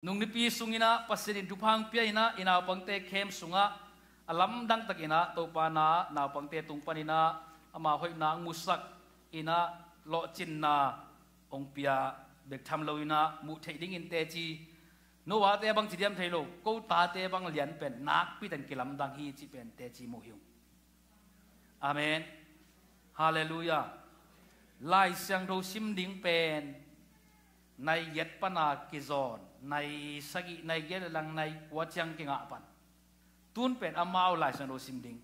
nung nipi sungina pasin in duphang pia ina ina pangte khem sunga alam dang tak ina to pa na na pangte tung panina ama hoi na musak ina lo chin na ong pia bek tham lo ina mu thei ding in te chi no wa te bang chi diam thei lo ko ta te bang lian pen nak pi tan kilam dang hi chi pen te chi mu hiu amen hallelujah lai sang do sim ding pen ในเยตดปนากิจอนในสกิในเยดลังในวัดยังกิงอปันตุนเป็นอามาลายสนุสิมดิง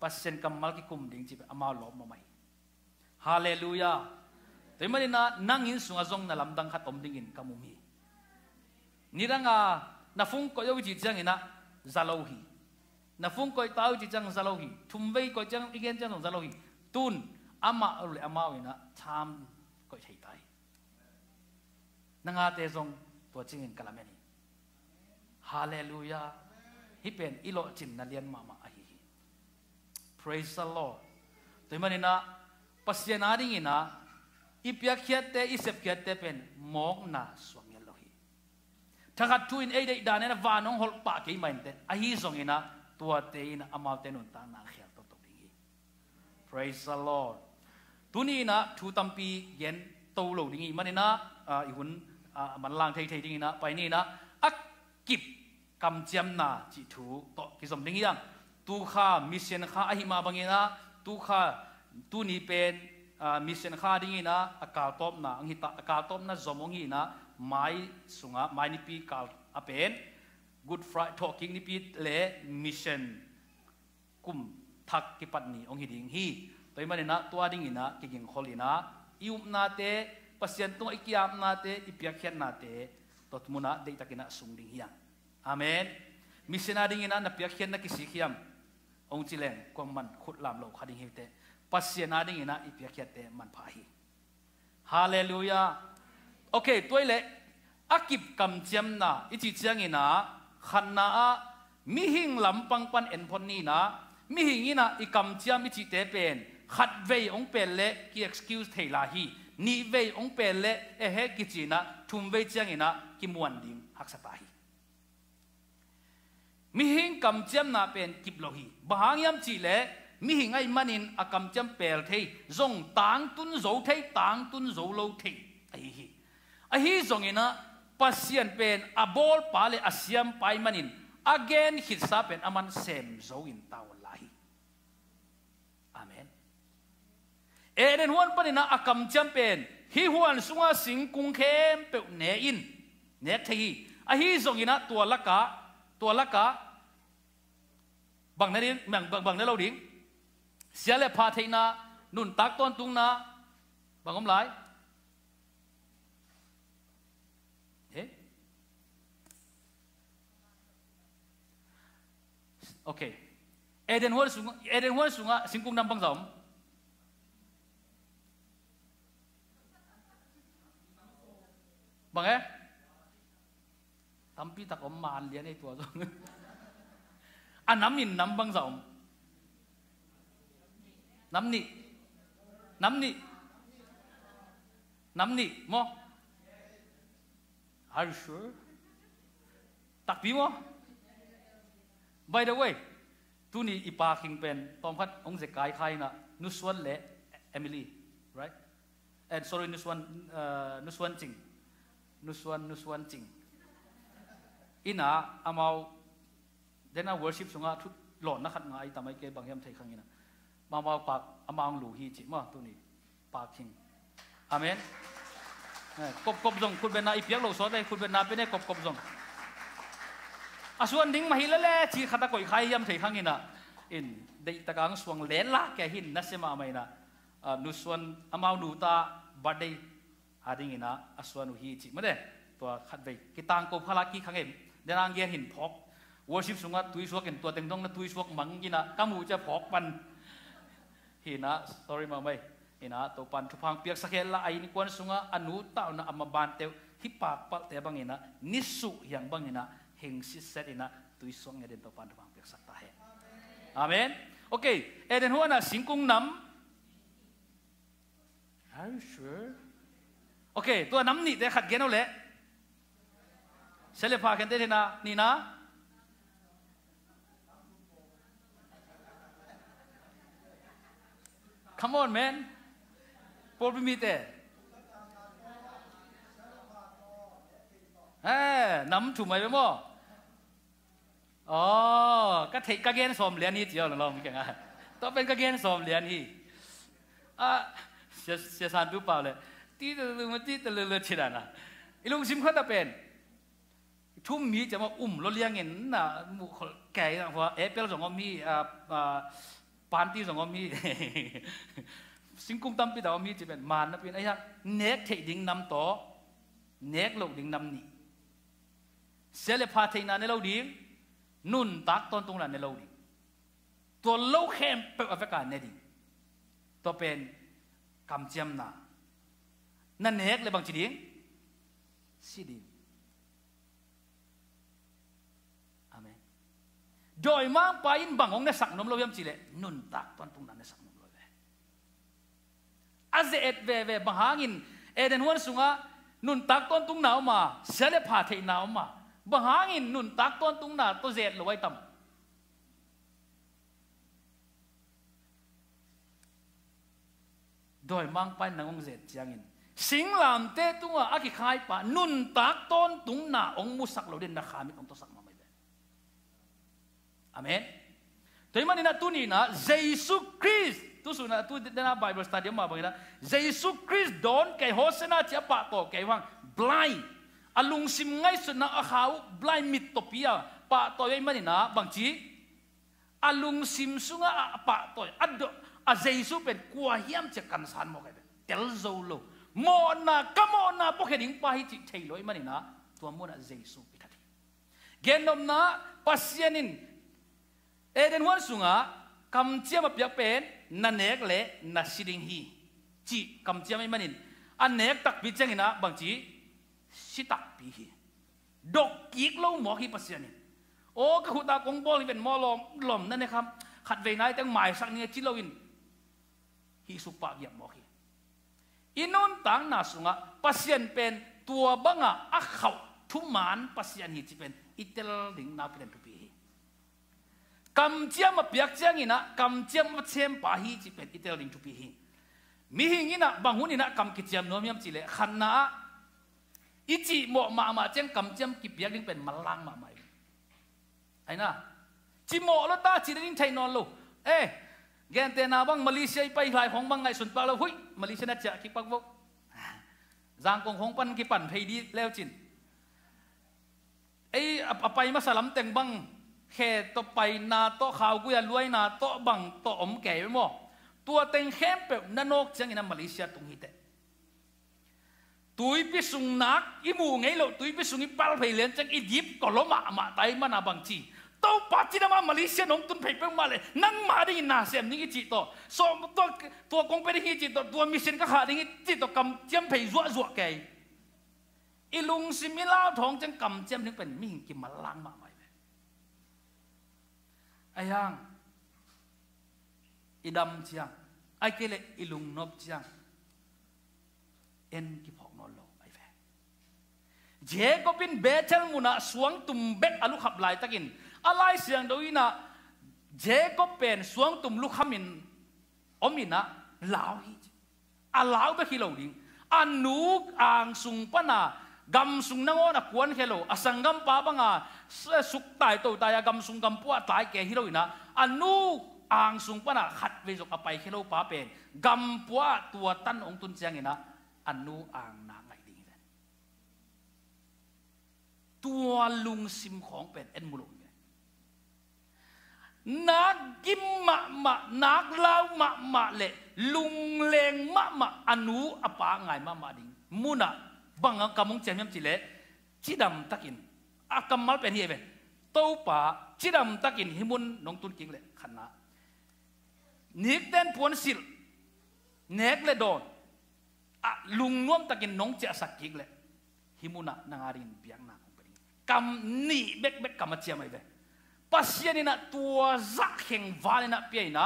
ปัสเซนกัมมัลกิคุมดิงจิเป็นอามาลอมมาไม่ฮาเลลูยาแต่ไม่ไนะนั่งหินสุงอาจงนั่นลำดังขัดอมดิ่งอินกัมุมีนี่ร่างอ่ะนัฟุงก็ยวิจิจังอินะซาโลฮีนัฟุงก็ตาวิจิจังซาโลฮีทุ่มเวก็จังอีกเงนจังซาโลฮีตุนอามาอุลอามาวินะทม nang a te zong to ching in kalam hallelujah hi pen ilo chin na lian mama a hi praise the lord to manina pasiana ding ina ipya khiat te isep khiat te pen mok na swang ya lohi thakat tu in ei dei na vanong hol pa ke main te a zong ina tua te in amal te nun ta na khiat to to ding praise the lord tuni na thu tampi yen to lo ding na i hun มันลางเทๆดีนะไปนี่นะอักกิบกำเจียมนาจิถูต่อคิสมดิ้งยังตูข้ามิเชนข้าอหิมาบังเงนะตูข้าตูนี้เป็นมิเชนข้าดิ้งนะอากาศตบนะอังหิตาอากาศตบนะจอมงีนะไม้สุงะไม้นิปีกาลอเป็น Good Friday Talking นิปีเละมิเชนกุมทักกิปัตนีองหิดิ้งฮีตัวมันนะตัวดิ้งนะกิ่งขอลีนะอิวนาเต pasien tong ikiam na te ipiakhian tot muna dei takina sungding hiya amen missionary ina na piakhian na kisikhiam ong chileng kom man khut lo khading hi te na ding ina ipiakhian te man pha hi hallelujah okay toile akip kam chiam na ichi chiang ina khanna a mi hing lam pang pan en phon ni na mi hing ina ikam chiam ichi te pen khat vei ong pen le ki excuse thei la hi นี่เวองเปลเลเอเฮกิจีนะทุมเวจียงอินะกิมวันดิงหักสปาฮีมิหิงกำเจียมนาเป็นกิบโลฮีบางยามจีเลมิหิงไอมันินอากำเจียมเปลเทยจงต่างตุนโจเทยต่างตุนโจโลเทยไอฮีไอฮีจงอินะปัสยันเป็นอบอลปาเลอาเซียมไปมันินั g ก i นขิดซาเป็นอามันเซมโจอินตาวเอเดนฮวนปนินะอากำจำเป็นฮิฮวนสุงาสิงกุงเข้มเปวเนอินเนทฮีอะฮีจงอินะตัวละกะตัวละกะบางนั้นบางบางนั้นเราดิ้งเสียเลพาเทนะนุ่นตักต้นตุงนะบางคำหลายเฮ้โอเคเอเดนฮวนสุงเอเดนฮวนสุงาสิงกุงนำบางสอง bằng ấy tắm pi tắc om màn liền ấy tua rồi anh à, nắm nhìn nắm băng rộng nắm nị nắm nị nắm nị mo are you sure tắc pi mo by the way tu ni ipa king pen tom khat ong je kai khai na nuswan le emily right and sorry nuswan uh, nuswan ching nusuan nusuan ching ina amau dena worship sunga thu lon na khat ngai tamai ke bangyam thei khangina ma ma pak amang lu hi chi ma tu ni pak king amen eh, kop kop jong khut bena ipiak lo so dai khut bena pe ne kop kop jong asuan ding mahila le chi khata koi khai yam thei khangina in dei takang suang len la ke hin na sema maina ah, nusuan amau nu ta birthday อาดิงินะอสวนุฮีจิมาเดตัวขัดไปกิตังกบพลักกี้ขังเอ็มเดนางเกียหินพอกวอร์ชิปสุงะตุยสวกินตัวเต็งต้องนะตุยสวกมังกินะกามูจะพอกมันฮีนะ sorry มาไม่ฮีนะตัวปันทุพังเปียกสักเฮล่าไอ้นี่ควรสุงะอนุตาวนะอมบานเตวฮิปากปัลเตบังเงินะนิสุยังบังเงินะเฮงซิเซตินะตุยสวงเงินตัวปันทุพังเปียกสักตาเฮอาเมนโอเคเอเดนหัวนะสิงคุงนำ Are you sure? โอเคตัวน้ำหนีเด็ขัดเกนเอาเลยเชลพากันได้เลยนะนี่นะคัมอนแมนปวดมีเตเอ้น้ำถูกไหมเปม่ออ๋อก็เทกเกนสมเหรียญนี้เดียวลองแกันต้องเป็นกเกนสมเหรียญนี้อ่ะเสียสารดูเปล่าเลยตีตะลืงมาตีตะลือเลือชิดานะอีลุงซิมข้าตะเป็นทุ่มมีจะมาอุ้มรถเลี้ยงเงินน่ะมุขแก่นะพะเอ๊ะเปลสองมีอ่าปานตีสองมี สิงคุ้มตั้มปีดาวมีจะเป็นมานนะเป็นไอ้ยักเน็กเทดิงนำต่อเน็กลกดิงนำนี่เซเลพาเทนาในเราดิงนุ่นตักตอนตรงนั้นในเราดิงตัวเล่าเข้มเป็นอเมิกาเนี่ยดิตัวเป็นกำเจียมนานั่นเอกเลยบางทีเดียงสิดิมอเมนโดยมากไปอินบังองเนี่ยสักนมเราย่ำจีเล่นุ่นตักตอนตรงนั้นเนี่ยสักนมเราเวอาเซเอ็ดเวเวบังฮังอินเอเดนฮวนสุงะนุ่นตักตอนตรงหนาวมาเสลพาเทนาวมาบังฮังอินนุ่นตักตอนตรงหนาตัวเซเอ็ดลอยต่ำ doi mang pai nangong zet chiangin สิงลามเตตัวอากิคายปะนุนตากต้นตุงหนาองมุสักเราเด่นนาคามิของตัวสักมาไม่ได้อเมนตัวมันนี่นะตัวนี้นะเยซูคริสต์ตัวสุนัตัวเดนาไบเบิลสตาเดียมมาบอกนะเยซูคริสต์โดนแก่โฮเซนาเจียปะโตแก่วัง blind อาลุงซิมไงสุนัขขาว blind มิดตปียปะโตยังมันนี่นะบางทีอาลุงซิมสุงะปะโตอัดอัเยซูเป็นกัวเฮียมจะกันสันมอกเลยเตลโซโลมอนะกมอนะพวกเห็นไปจิตใจลอยมันนี่นะตัวมอนะเจสุปิทัดีเกณฑ์นมนะปัสยานินเอเดนวันสุงะคำเจียมาเปียกเป็นนันเอกเละนัสิดิงฮีจีคำเจียไม่มันนอันเนกตักปิจังินะบางจีสิตักปีฮีดกกีกลมอฮีปัสยานินโอ้กะหุตากงบอลเป็นมอลอมลมนั่นนะครับขัดเวนายตั้งหมายสักเนี่ยจิโลวินฮีสุปะเยียมมอฮี inon tang na sunga pasien pen tua banga a khau pasien hi chi pen itel ding na pen pi kam chiam a piak chiang ina kam chiam a chem pa hi chi pen itel ding tu hi mi hing ina bangun ina kam ki chiam nom yam chi le khan na ichi mo ma ma cheng kam chiam ki piak ding pen malang ma mai na, chi mo lo ta chi ding thai non lo eh แกนเตนาบังมาเลเซียไปหลายของบังไงสุนปาเราหุยมาเลเซียน่าจะคิดปักบกจางกงของปันกิปันไพดีแล้วจินไอ้อไปมาสลัมแต่งบังแค่ต่อไปนาโตข่าวกูยลารวยนาโตบังโตอมแก่ไปหมดตัวเต็งเข้มเป็บนนกจังอินามาเลเซียตรงนี้แต่ตุยพิสุงนักอิมูไงเราตุยพิสุงอิปัลไปเลียนจังอียิปต์ก็ล้มอ่ะมาไตมันอาบังจี tàu bắt chỉ mà Malaysia nông tuân phải bằng mà lệ nang mà đi nào, xem những cái chị to so to to công bên cái chị to to mission các hạ đi cái chị to cầm chém phải rủa rủa cái ilung simila thong chân cầm chém những phần mình kim mà lang mà mày ai hang đâm chiang ai kêu lệ lùng nộp chiang en kịp học nó lâu ai về Jacobin Bethel muna suang tumbek aluk à hablay takin อะไรเสียงดูนะเจก็เป็นสวงตุ่มลูกขมินอมินะลาวฮจอาลาวไปฮิโลดิงอันนูอ่างสุงปนากำสุงนงอนักวนเฮโลอสังกำปาบังอาสุกตายตัวตายกำสุงกำปัวตายแกฮิโรลนะอันนูอ่างสุงปนาขัดเวจกอไปเฮโลปาเป็นกำปัวตัวตันองตุนเจียงนะอันนูอ่างนาไงดิงตัวลุงซิมของเป็นเอ็นมุลุนักกิมมะมะนักเล่ามะมะเลลุงเลงมะมะอนุอปาง่ามะมะดิงมุนะบังกำมงเจมยมจิเลจิดำตักินอากำมัลเป็นเฮเปเต้าป่าจิดำตักินหิมุนนงตุนกิงเลขันนะนิกเต้นพวนสิลเนกเลโดนอะลุงน้วมตักินนงเจสักกิงเลหิมุนะนางารินเบียงนางเป็นกำนี่เบ็ดเบ็ดกำมาเจียมไอเบ็ pasian ina tua za kheng wal na pe na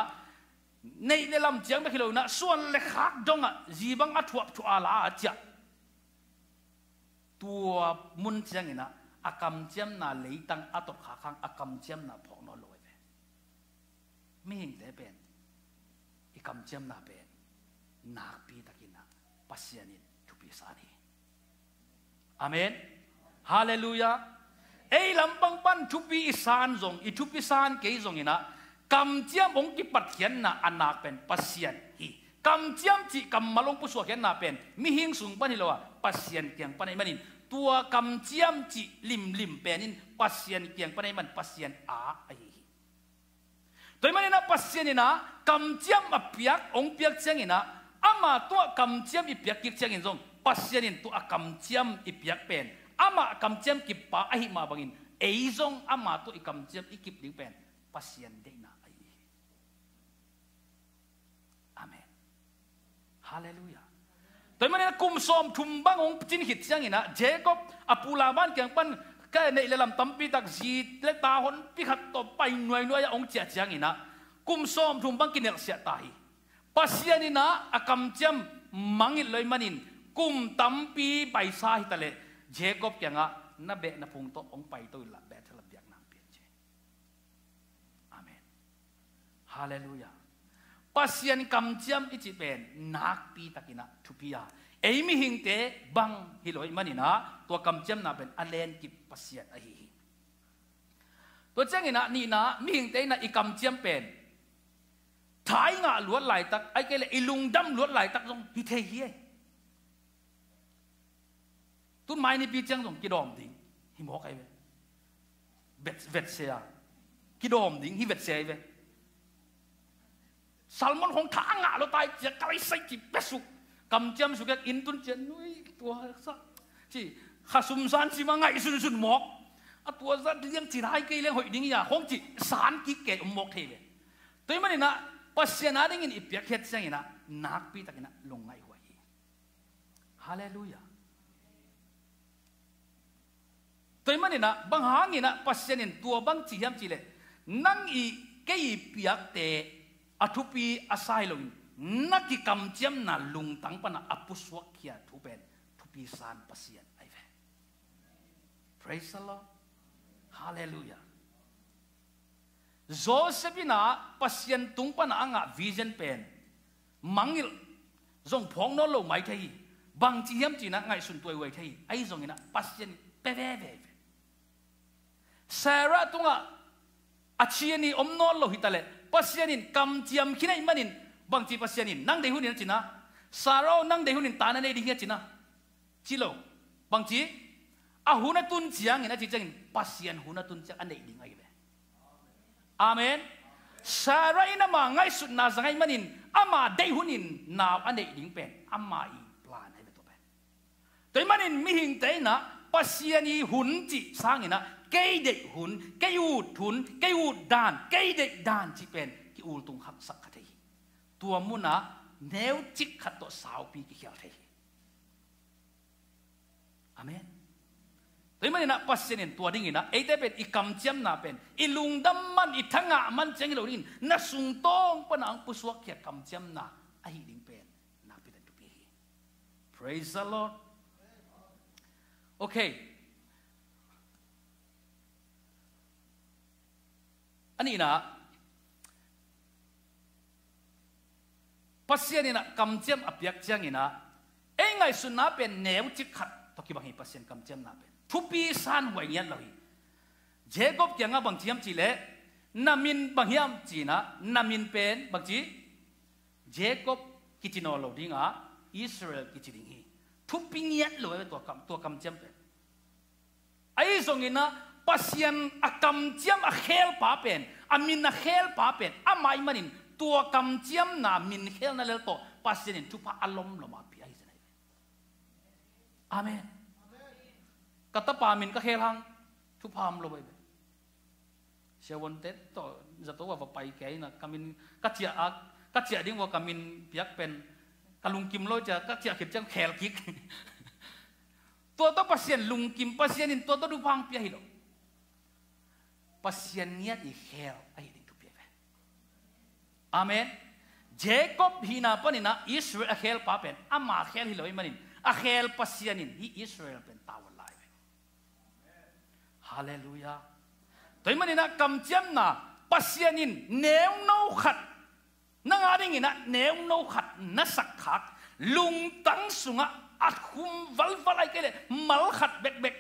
nei le lam chiang be khilo na suan le khak dong a bang a thuap thu ala a cha tua mun chiang ina akam chiam na leitang atok kha khang akam chiam na phok no loi ve mi hing te pen ikam chiam na pen nak pi takina pasianin thupi sani amen hallelujah ei lampang pan tupi isan zong i thu san ke zong ina kam chiam ong ki pat khian na anak pen pasien hi kam chiam chi kam malong pu so na pen mi hing sung pan hi pasien pasian kyang pan ai manin tua kam chiam chi lim lim pen in pasien kyang pan ai man pasien a ai hi toy man ina pasien ina kam chiam a piak ong piak chiang ina ama tua kam chiam i piak ki chiang in zong pasien in tua kam chiam i piak pen ama kam chem ki pa a ma bangin eizong ama to i kam chem i ding pen pasian de na ai amen hallelujah tôi mà nói cùng xóm thùng băng ông chín hít sang ina Jacob apula à, ban kiang pan cái này là làm tâm bị đặc gì lấy ta hôn bị khát tổ bay nuôi nuôi ông à, chia sang ina cùng xóm thùng băng kinh sẽ tai pasian ina akam chăm mangil loi manin kum tampi bay sa hitale จกบแกงะนับเบนับพุงโตองไปตัวละเบทละเบียกนำเปลี่ยนเจอเมนฮาเลลูยาปัสยันคำจมอิจิเป็นนักปีตะกินาทุพยาเอมิหิงเตบังฮิโลยมันินะตัวคำจมนับเป็นอเลนกิปัสยันอหิหิตัวเจ้งินะนี่นะมิหิงเตนะอีคำจมเป็นไทายงะลวดไหลตักไอเกลอีลุงดำลวดไหลตักตรงฮิเทเฮ tu mai ni pi chang dong ki dom ding hi mo kai ve vet vet se a ki dom ding hi vet se ve salmon hong tha anga lo tai che kai sai ki pesu kam cham su ge in tun chen nui tua sa chi sum san chi ma ngai sun sun mok a tua za dieng chi hai ke leng hoi ding ya hong chi san ki ke um mok the ve tôi mà na pasiana ding in ipyak het sang ina nak pi takina longai huai hallelujah tôi mà nè bang hàng nè passion nè tua băng chỉ ham chỉ lệ năng y cái biếc tệ atupi à asai à lo na ki kam chiam na lung tang pa à na apuswak kia thu pen thupi san passion ai ve praise the lord hallelujah Joseph na pasien tung pa na anga vision pen mangil zong phong no lo mai thai bang chi hiam chi na ngai sun tuai wai thai ai zong ina pasien pe ve ve ve Sarah tunga achiani omnol lo hitale pasianin kam chiam khina imanin bang chi pasianin nang de hunin china saro nang de hunin tana nei dinga china chilo bang chi a huna tun chiang ina chi chang pasian huna tun chiang anei dinga ile amen sara ina ma ngai sut na zangai manin ama de hunin na anei ding pen ama i plan ai to pen toimanin mihing teina pasiani hunji sangina กเด็กหุนกอูดหุนกอูดดานกเด็กดานที่เป็นกอูตุงขับสักคดีตัวมุนะเนวจิกขัดตสาวปีกเขียวเที่อเมนตัไมันนะาษาเนี่ยตัวดิ่งนะไอ้เดเป็นอีกคำเจียมนาเป็นอีลุงดัมมันอีทั้งอามันเชจงเหล่านี้นงสุงตองเป็นอังปุสวกเขียคำเจียมนาไอ้ดิ่งเป็นนาปิดันตุปี praise the lord โอเค na, pasien ina kamchem apiak chiang ina engai sunna pen neu chi khat toki bangi pasien kamchem na pen thupi san wai yan lohi jacob kyanga bang chiam chi le namin bang hiam chi na namin pen bang chi jacob kitino lo dinga israel kitiding hi thupi yan lo to kam to kamchem pen ai zongina pasien akam chiam a khel pa pen amin na khel pa pen amai manin tua kam chiam na min khel na lel to pasian in thupa alom ma pi ai zan amen kata pa min ka khel hang thupam lo bai won te to zato wa pai kai na kamin katia ak katia ding wa kamin piak pen kalung kim lo cha katia khip chang khel kik pasien du pi lo pasian niat i khel ai ding tupi ve amen jacob hina na israel khel pa pen ama khel hiloi manin a khel pasianin hi israel pen tawal lai ve hallelujah toy manina na chem na pasianin neu no khat na nga ding ina neu no khat na sak khak lung tang sunga akhum wal walai kele mal khat bek bek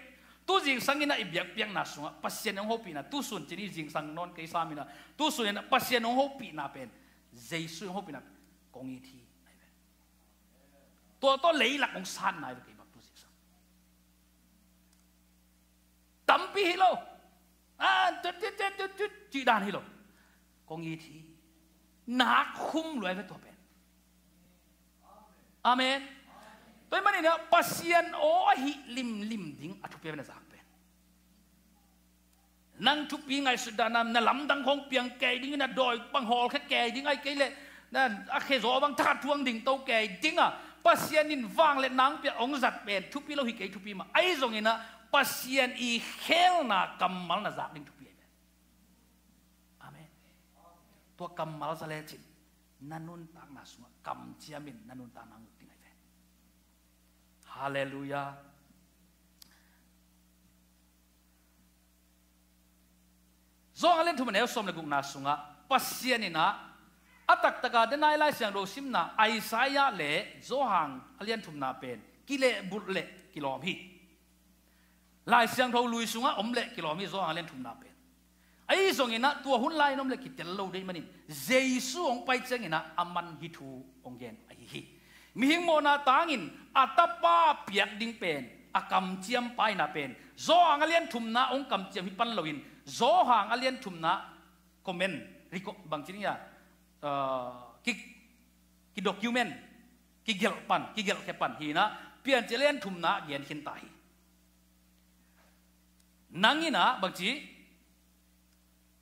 tu jing sang ina ibyak piang na sunga pasien ang hopi na tu sun chini jing sang non kay sa mina tu sun ina pasien ang hopi na pen jesu ang hopi na kong i thi to to lei la kong san na kay bak tu jing sang tampi hilo a tu tu tu tu tu chi dan hilo kong i thi na khum loi ve to pen amen tôi mani nói pasian o oh, hi lim lim ding athu pe na zak pe eh. nang thu pi ngai su danam na lam dang khong piang ke ding na doi bang hol kha ke ding ai ke le na a khe zo bang tha thuang ding to ke ding a ah, pasian in wang le nang pe ong zat pe thu pi lo hi ke thu pi ma ai zong ina pasian i khel na mal na zak ding thu pi amen to kamal sa le chin nanun tak na su kam chiamin nanun ta nang ฮาเลลูยาจงเล่นทุกมันเอวสมเลกุกนาสุงะปัสยานินะอัตักตะกาเดนายไลเสียงรโรสิมนาไอสายาเล่จงหังเลียนทุมนาเป็นกิเลบุรเละกิโลมีลาเสียงเราลุยสุงะอมเละกิโลมีจงหังเลียนทุมนาเป็นไอ้ทรงนนะตัวหุ่นไลายน้องเล็กกิจเลโลด้มันนี่เจสุองไปเจงนนะอามันฮิทูองเยนไอ้ฮิมิหิงโมนาตางอิน atapa piak ding pen akam chiam pai na pen zo ang alian thum na ong kam chiam hi pan loin zo hang alian thum na comment riko bang chini ya uh, ki ki document ki gel pan ki gel ke pan hi na pian chelian thum na gen hin tai nangina bang chi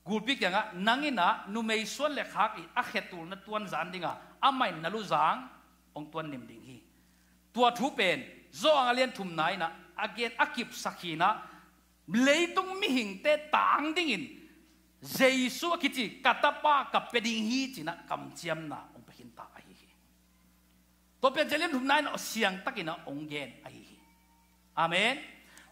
gulpik nga, nangina numei suan le khak i a khetul na tuan zan dinga amai nalu zang ong tuan nim ding hi tua thu pen zo anga lian thum nai na again akip sakhi na tung mi hing te tang ding in jesu akiti katapa kapeding hi china kam chiam na ong pehin ta ai hi to pe jelian thum nai na siang takina ong gen ai hi amen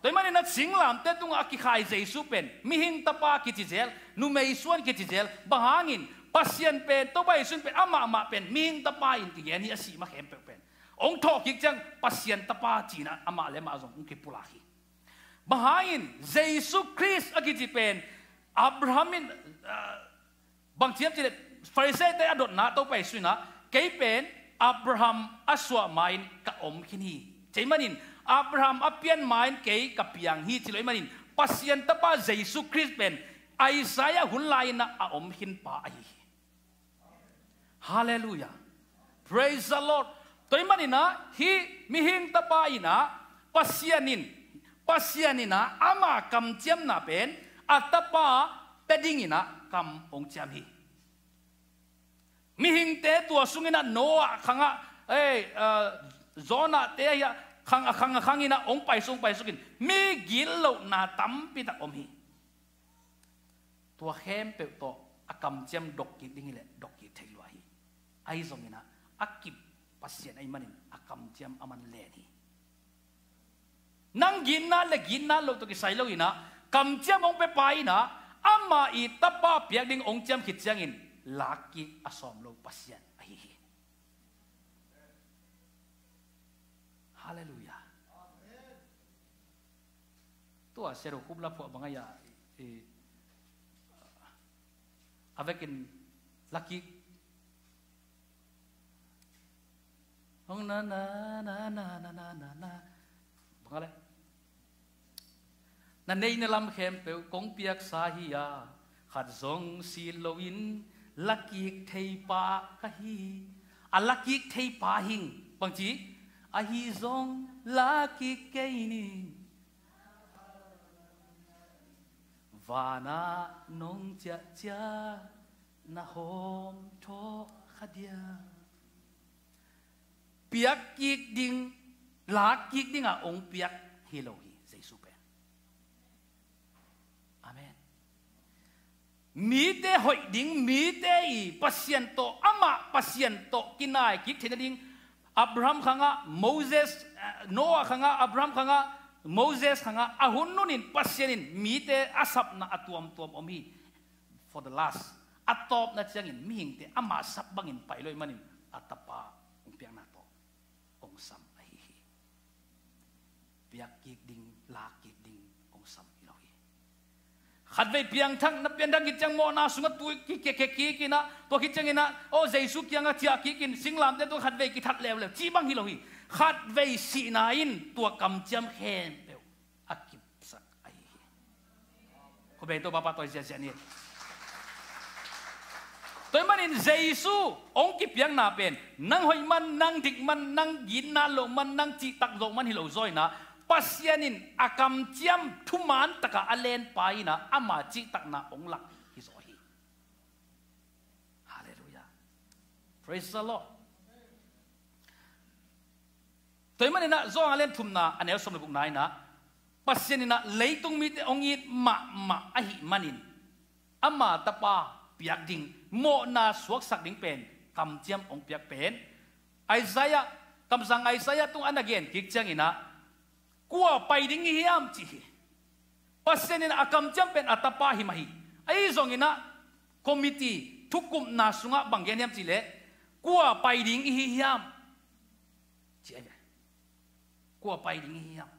tôi mà nên sing làm te tung akhi khai jesu pen mi hing tapa kiti jel nu mei suan kiti jel bahangin pasien pen to bai sun pen ama ama pen mi tapa in ti gen hi asi ma khem pen องทอกิกจังปัสยันตปาจีนะอามาเลมาซงองคิปุลาฮีมหาอินเจสุคริสอกิจิเป็นอับราฮัมินบางทีมจิเฟริเซเตอด้อดนาตัวไปสุนะเกยเป็นอับราฮัมอสวามาอนกะอมคินีใจมันินอับราฮัมอเปียนมาอนเกยกับียงฮีจิเลยมันินปัสยันตปาเจสุคริสเป็นไอซายาหุนไลนะออมหินปาอีฮาเลลูยา praise the Lord manina hi mihing tapaina pasianin pasianina ama kam chiam na pen atapa pedingina kam ong chiam hi mihing te tua sungina noa khanga ei eh, eh, zona te ya khang kang ina ong pai sung pai sungin mi gillo na tampi ta om hi tua hem pe to akam chiam dok ki dingile dok thailwa hi ai akip pasyen ay manin akam tiam aman leni nang ginna le ginna lo to kisailaw ina kam tiam ong pepay na ama itapa piag ding ong tiam kitsiangin laki asom lo pasyen ahihi hallelujah tua sero kubla po bangaya eh, eh Avekin une lucky không na na na na na na na na bằng cái na nay na lam khem pe kong piak sa hi ya khat zong si lo in lucky thei pa ka hi a à, lucky thei pa hing bằng chi a à, hi zong lucky ke ni và na nong cha cha na hom tho khadia piak kik ding la kik ding ông biết hi hilo hi jesu pe amen mi te hoi ding mi te i pasien to ama pasien to kinai kik thena ding abraham khanga moses eh, noah khanga abraham khanga moses khanga ahun nunin pasienin mi te asap na atuam tuam om hi for the last atop na changin mi hing te ama sap bangin pailoi manin atapa biak kiệt ding la kiệt ding ông sam hi lo hi khat ve piang thang na pian dang chang mo na sunga tu ki ke ke ki ki na to ki chang ina o oh, jaisu kyang a tia ki kin làm de to khát ve ki that lew lew chi bang hi lo hi khát ve si na in tua kam cham khen pe akip sak ai hi ko be to baba to ja ja ni tôi man in Giêsu ông kịp yang na bền, nang hoài mân, nang dik mân, nang gin na lo man nang chi tak lo mân hi lo zoi na pasianin akam chiam thuman taka alen paina ama chi takna onglak hi zo hi hallelujah praise the lord mà toy manina zong alen em anel được cũng nai na pasianina leitung mi te ongi ma ma ahi manin ama tapa piak ding mo na suak sak ding pen kam chiam ong piak pen Isaiah kam sang Isaiah tung an again kik chang ina qua pai ding hi am chi pasen in akam jam pen atapa hi mai ai zong ina committee thukum na sunga banggen yam chi le qua pai ding hi hi am chi ai qua pai ding hi am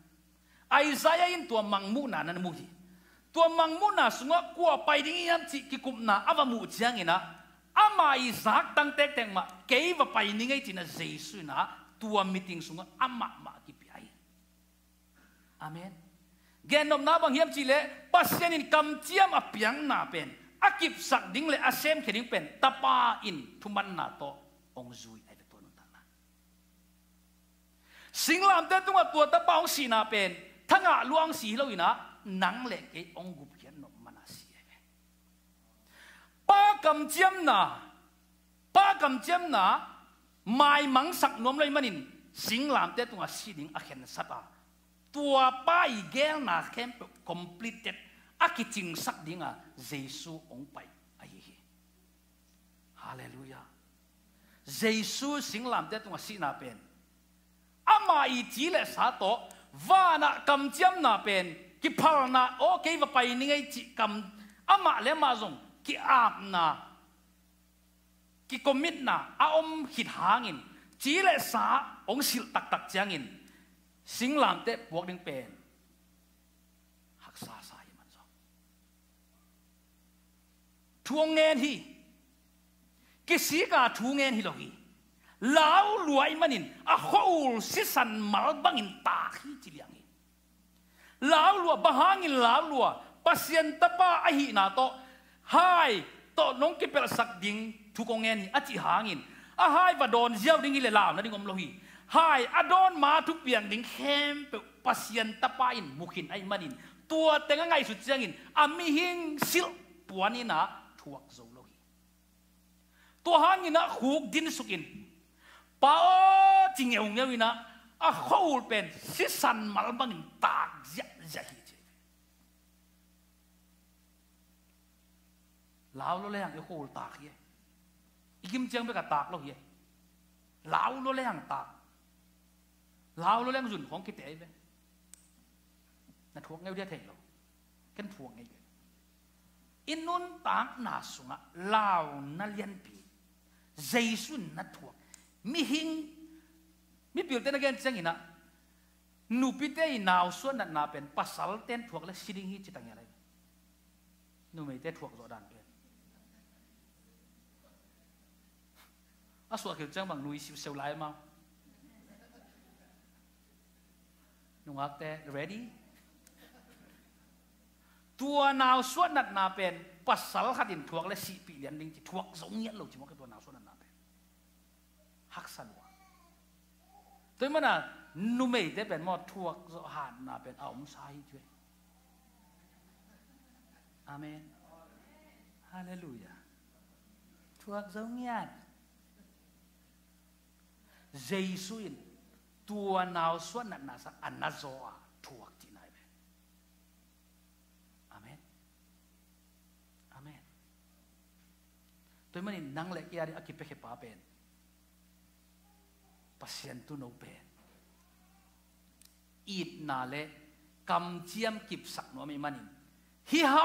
Isaiah in tua mangmu na nan mu hi tua mangmu na sunga qua pai ding hi am chi ki kum na avamu chiang ina ama Isaac tang tek teng ma kei va pai ni ngai chi na Jesus na tua meeting sunga ama ma ki amen gen nom na bang hiam chi le pasien in kam chiam a piang na pen akip sak ding le asem khering pen tapa in thuman na to ong zui ai to no ta na singlam te tunga tua ta paung si na pen thanga luang si lo ina nang le ke ong gup khian nom mana si pa kam chiam na pa kam chiam na mai mang sak nom lai manin singlam te tunga si ding a khen sa tua pai gel na kem completed akiching sak dinga jesu ong pai ai hi hallelujah jesu sing lam te tunga si na pen ama i ti le sa to va na kam chiam na pen ki phar na o ke va pai ni ngai chi kam ama le ma zong ki ap na ki commit na a om hit hangin chỉ lệ sa ông sil tak tak changin สิงหลามเตะพวกดึงเป็นหักซาสายมันซอทวงเงินฮีกิสิกาทวงเงินฮีโลฮีลาวลวยมันินอะโลสิสันมาลบังอินตาฮีจิลียงอินลาวลัวบงหังอินลาวลัวปัสยันตะปาอหินาโตไฮโตน้องกิเปลสักดิงทุกงเงินอจิหางอินอะไฮบะโดนเจ้าดิงอิเลลาวนะดิงอมโลฮี Hai adon matuk bianding hempe pasien tapain mungkin ai manin. Tua tengah ngai su jangin ami hing sil puanina thuak zo lohi. Tua hangina din sukin. Pao tingeung ngewina a khoul pen sisan malbangin tak ja jahi. lão lo e khoul tak ye. Igim jang be ka tak lo ye. Lão lo leang tak เลาวแล้วงสุนของกิเตะไปนัทวเงี้ยเดียหรอะกันทวงเงี้ยอินนุนตามนาสุงะเลาวนัลยันปีเจสุนนัดทวมิหิงมิเปลี่ยนแต่ละแกนเจงินะนูปิเตะนาวส่วนนัดนาเป็นปัสสาวะเต้นทวและสิริงหิจิตังยังไรนูไม่เตะทวงโสดานเป็นอาสวะเกี่ยวจังบังลุยสิวเซลไลมานุ่งอักเตะ ready ตัวนาวสวนัดนาเป็นปัสสาวะขัดินทวกและสีปีเลียนลิงจิทวกสงเงียนลงจิมกตัวนาวสวนัดนาเป็นฮักสันวะตัวมันอ่ะนุ่มไม่ได้เป็นมอทวกหานนาเป็นเอาอมสายช่วยอาเมนฮาเลลูยาทวกสงเงียนเยซูอินตัวหนาวส่วนนั้นนะสักอันนั้นจอถูกที่ไหนไหมอเมนอเมนตัวมันนั่งเล็กยาริอากิเปกป้าเป็นปัสยันตุโนเป็นอีดนาเล่กำเจียมกิบสักนัวไม่มันฮิไฮ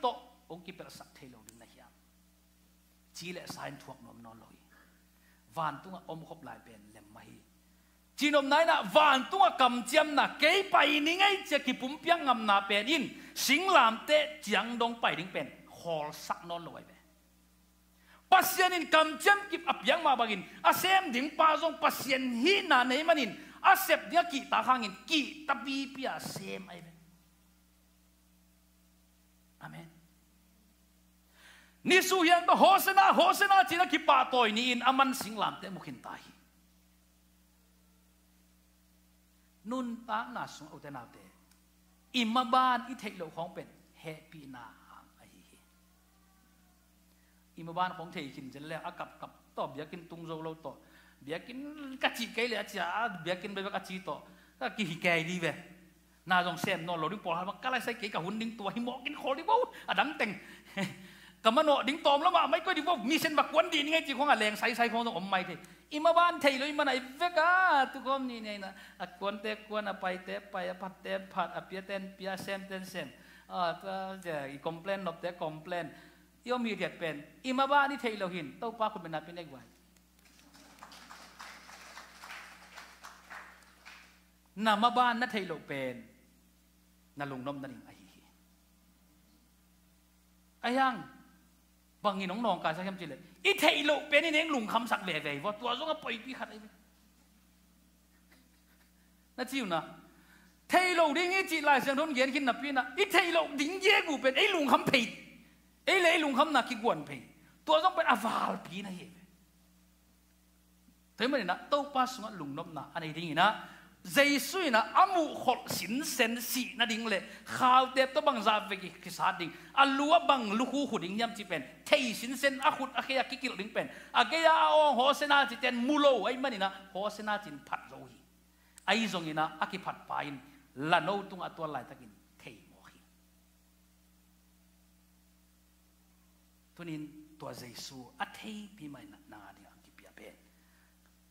โตองกิเปรสักเทโลดึงนะฮิมจีเล่สายทวกนวมนอนลอยวันตุงอมคบลายเป็นเล่มไม่ chinom nai na van tunga cầm chém na ke pai ni ngai che ki pum piang ngầm nà bèn in sing làm te chiang dong bay ding bèn hol sắc non loi be pasien in kam chiam ki apyang ma bagin xem ding pa jong pasien hi na nei manin asep dia ki ta hang in ki tapi pia xem ai be amen ni su hian to hosena hosena china ki pa toy ni in aman sing lam te mukhin tai นุนตาหนาสงเอาแต่นาเตอิมมาบ้านอิเทโลของเป็นเฮปีนาหางไออิมมาบ้านของเทกินจะแล้วอากับกับต่อเบียกินตุงโจเราต่อเบียกินกะจีไกเลยจ้าเบียกินไปกะจีต่อก็กีฮแกดีเวนาจงเซมนอนหลอดิ้ปอลมกะไรใส่เกกับหุ่นดิ้งตัวหิมอกินคอดิบ่อดังเต็งกับมโนดิ้งตอมแล้วมาไม่ก็ดิบ่มีเส้นบักวนดีนี่ไงจีของอะแรงใส่ใส่ของต้องอมไม่เทอิมาบ้านไทยเลยมันไอเวกาตุกอมนี่เนี่ยนะอักวนเตะกวนอไปเตะไปอพัดเตะพัดอะพียเตนพี่เซมเตนเซมอ่าตัวจะอีคอมเพลนนบเตะคอมเพลนย่อมมีเดียดเป็นอิมาบ้านนี่ไทยเราหินต้าป้าคุณเป็นนับเป็นเอกไว้นามาบ้านนัทไทยเราเป็นนาลุงน้อมนั่นเองไอ้ไอ้ยังบางงีน้องนองการใช้คำจีเลย i thei lo pe ni neng lung kham sak ve ve wa tua zong a poi pi khat ai na chiu na thei lo ding i chi lai sang don gen kin na pi na i thei lo ding ye gu pe ai lung kham pe ai le lung kham na ki guan pe tua zong pe aval pi na hi thế mà nè tàu à, pa xuống lùng nôm nà anh ấy đi nè Giêsu na amu khol sin sen si na ding le khao te to bang za ve ki khisa ding alua bang lu khu hu ding yam chi pen thei sin sen a khut a khia ki kil ding pen a ge ya o ho se na chi ten mulo ai mani na ho se na chin phat zo hi ai zong ina a ki phat pa in la no tung atwa lai takin thei mo hi tunin tua giêsu a thei pi mai na na dia ki pia pen